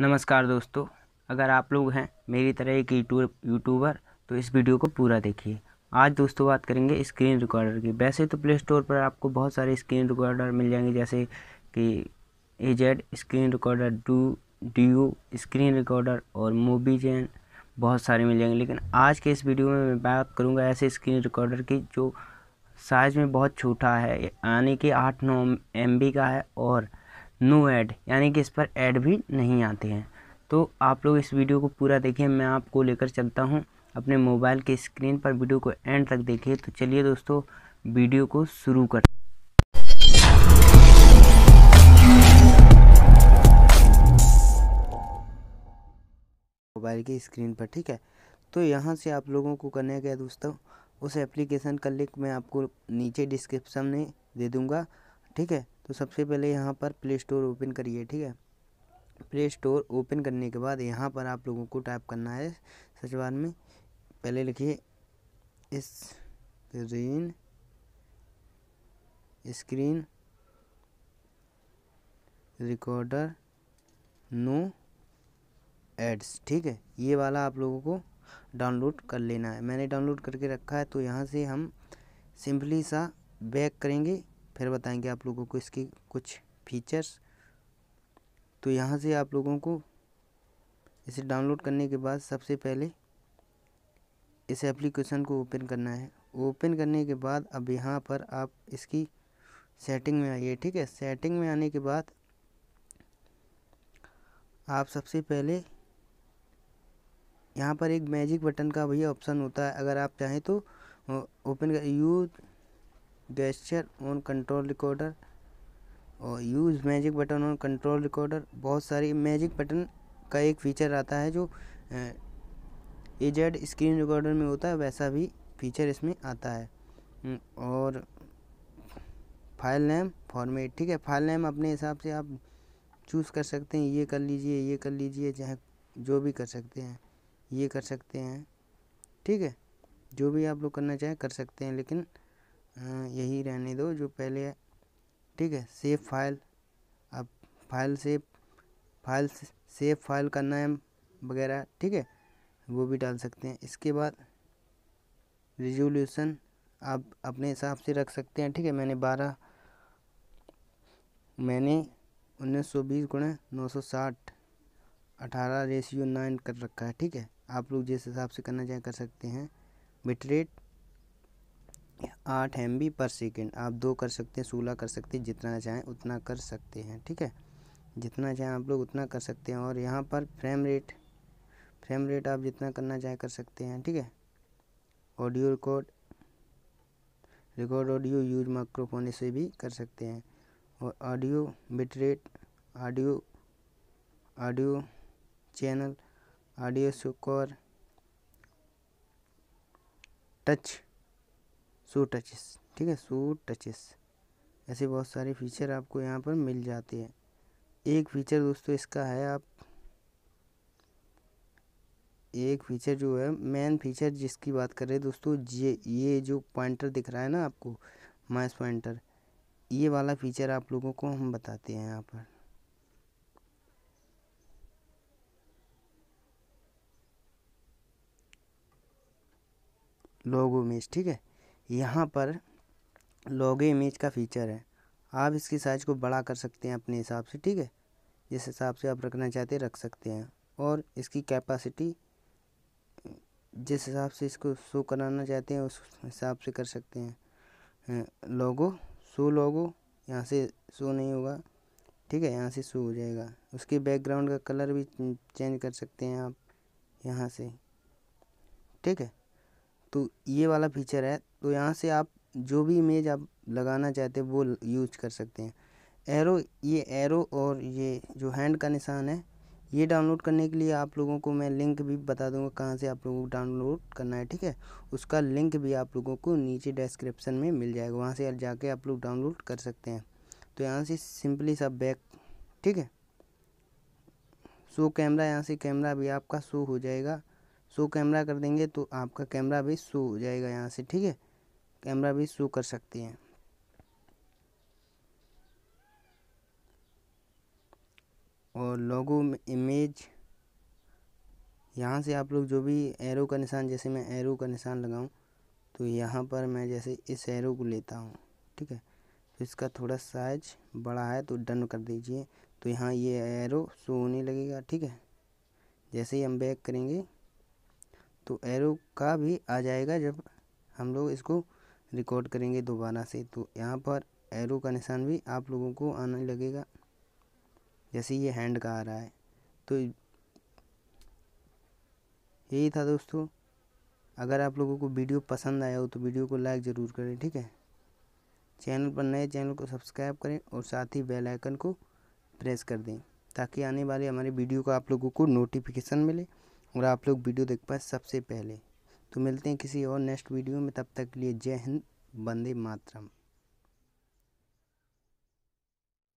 नमस्कार दोस्तों अगर आप लोग हैं मेरी तरह एक यूट्यूबर तो इस वीडियो को पूरा देखिए आज दोस्तों बात करेंगे स्क्रीन रिकॉर्डर की वैसे तो प्ले स्टोर पर आपको बहुत सारे स्क्रीन रिकॉर्डर मिल जाएंगे जैसे कि ए जेड स्क्रीन रिकॉर्डर डू डी स्क्रीन रिकॉर्डर और मोबी जैन बहुत सारे मिल जाएंगे लेकिन आज के इस वीडियो में मैं बात करूँगा ऐसे स्क्रीन रिकॉर्डर की जो साइज़ में बहुत छोटा है यानी कि आठ नौ एम का है और नो ऐड यानी कि इस पर ऐड भी नहीं आते हैं तो आप लोग इस वीडियो को पूरा देखिए मैं आपको लेकर चलता हूँ अपने मोबाइल के स्क्रीन पर वीडियो को एंड तक देखिए तो चलिए दोस्तों वीडियो को शुरू कर मोबाइल की स्क्रीन पर ठीक है तो यहाँ से आप लोगों को करने गया दोस्तों उस एप्लीकेशन का लिंक मैं आपको नीचे डिस्क्रिप्शन में दे दूँगा ठीक है तो सबसे पहले यहाँ पर प्ले स्टोर ओपन करिए ठीक है प्ले स्टोर ओपन करने के बाद यहाँ पर आप लोगों को टाइप करना है सर्च बार में पहले लिखिए screen screen recorder no ads ठीक है ये वाला आप लोगों को डाउनलोड कर लेना है मैंने डाउनलोड करके रखा है तो यहाँ से हम सिंपली सा बैक करेंगे फिर बताएंगे आप लोगों को इसके कुछ फीचर्स तो यहाँ से आप लोगों को इसे डाउनलोड करने के बाद सबसे पहले इस एप्लीकेशन को ओपन करना है ओपन करने के बाद अब यहाँ पर आप इसकी सेटिंग में आइए ठीक है सेटिंग में आने के बाद आप सबसे पहले यहाँ पर एक मैजिक बटन का भैया ऑप्शन होता है अगर आप चाहें तो ओपन कर use gesture on control recorder और use magic button on control recorder बहुत सारी मैजिक बटन का एक फीचर आता है जो ए जेड स्क्रीन रिकॉर्डर में होता है वैसा भी फीचर इसमें आता है हम्म, और फाइल नेम फॉर्मेट ठीक है फाइल नेम अपने हिसाब से आप चूज़ कर सकते हैं ये कर लीजिए ये कर लीजिए चाहे जो भी कर सकते हैं ये कर सकते हैं ठीक है जो भी आप लोग करना चाहें कर सकते हैं लेकिन हाँ, यही रहने दो जो पहले है ठीक है सेव फाइल अब file save file save file का नाम वगैरह ठीक है वो भी डाल सकते हैं इसके बाद रिजोल्यूशन आप अपने हिसाब से रख सकते हैं ठीक है मैंने बारह मैंने उन्नीस सौ बीस गुणे नौ सौ साठ अठारह रेशियो नाइन कर रखा है ठीक है आप लोग जिस हिसाब से करना चाहें कर सकते हैं बिटरेट आठ एम बी पर सेकेंड आप दो कर सकते हैं सोलह कर सकते हैं जितना चाहें उतना कर सकते हैं ठीक है जितना चाहें आप लोग उतना कर सकते हैं और यहाँ पर फ्रेम रेट फ्रेम रेट आप जितना करना चाहें कर सकते हैं ठीक है audio record record audio use microphone से भी कर सकते हैं और audio bit rate audio audio channel audio स्कोर टच शू टचेस ठीक है शू टचेस ऐसे बहुत सारे फीचर आपको यहाँ पर मिल जाते हैं एक फीचर दोस्तों इसका है आप एक फीचर जो है मेन फीचर जिसकी बात कर रहे हैं दोस्तों ये ये जो पॉइंटर दिख रहा है ना आपको माइस पॉइंटर ये वाला फीचर आप लोगों को हम बताते हैं यहाँ पर लोगो में ठीक है यहाँ पर लोगे इमेज का फीचर है आप इसकी साइज़ को बड़ा कर सकते हैं अपने हिसाब से ठीक है जिस हिसाब से आप रखना चाहते हैं रख सकते हैं और इसकी कैपेसिटी जिस हिसाब से इसको शो कराना चाहते हैं उस हिसाब से कर सकते हैं लोगो शो लोगो यहाँ से शो नहीं होगा ठीक है यहाँ से शो हो जाएगा उसके बैकग्राउंड का कलर भी चेंज कर सकते हैं आप यहाँ से ठीक है तो ये वाला फीचर है तो यहाँ से आप जो भी इमेज आप लगाना चाहते हैं वो यूज कर सकते हैं एरो ये एरो और ये जो हैंड का निशान है ये डाउनलोड करने के लिए आप लोगों को मैं लिंक भी बता दूंगा कहाँ से आप लोगों को डाउनलोड करना है ठीक है उसका लिंक भी आप लोगों को नीचे डिस्क्रिप्शन में मिल जाएगा वहाँ से जाके आप लोग डाउनलोड कर सकते हैं तो यहाँ से सिंपली सा बैक ठीक है शो कैमरा यहाँ से कैमरा भी आपका शो हो जाएगा शो कैमरा कर देंगे तो आपका कैमरा भी शो हो जाएगा यहाँ से ठीक है कैमरा भी शो कर सकते हैं और लोगो इमेज यहाँ से आप लोग जो भी एरो का निशान जैसे मैं एरो का निशान लगाऊं तो यहाँ पर मैं जैसे इस एरो को लेता हूँ ठीक है तो इसका थोड़ा साइज बड़ा है तो डन कर दीजिए तो यहाँ ये एरो शो होने लगेगा ठीक है जैसे ही हम बैक करेंगे तो एरो का भी आ जाएगा जब हम लोग इसको रिकॉर्ड करेंगे दोबारा से तो यहाँ पर एरो का निशान भी आप लोगों को आने लगेगा जैसे ये हैंड का आ रहा है तो यही था दोस्तों अगर आप लोगों को वीडियो पसंद आया हो तो वीडियो को लाइक ज़रूर करें ठीक है चैनल पर नए चैनल को सब्सक्राइब करें और साथ ही बेल आइकन को प्रेस कर दें ताकि आने वाले हमारे वीडियो का आप लोगों को नोटिफिकेशन मिले और आप लोग वीडियो देख पाए सबसे पहले तो मिलते हैं किसी और नेक्स्ट वीडियो में तब तक के लिए जय हिंद बंदे मातरम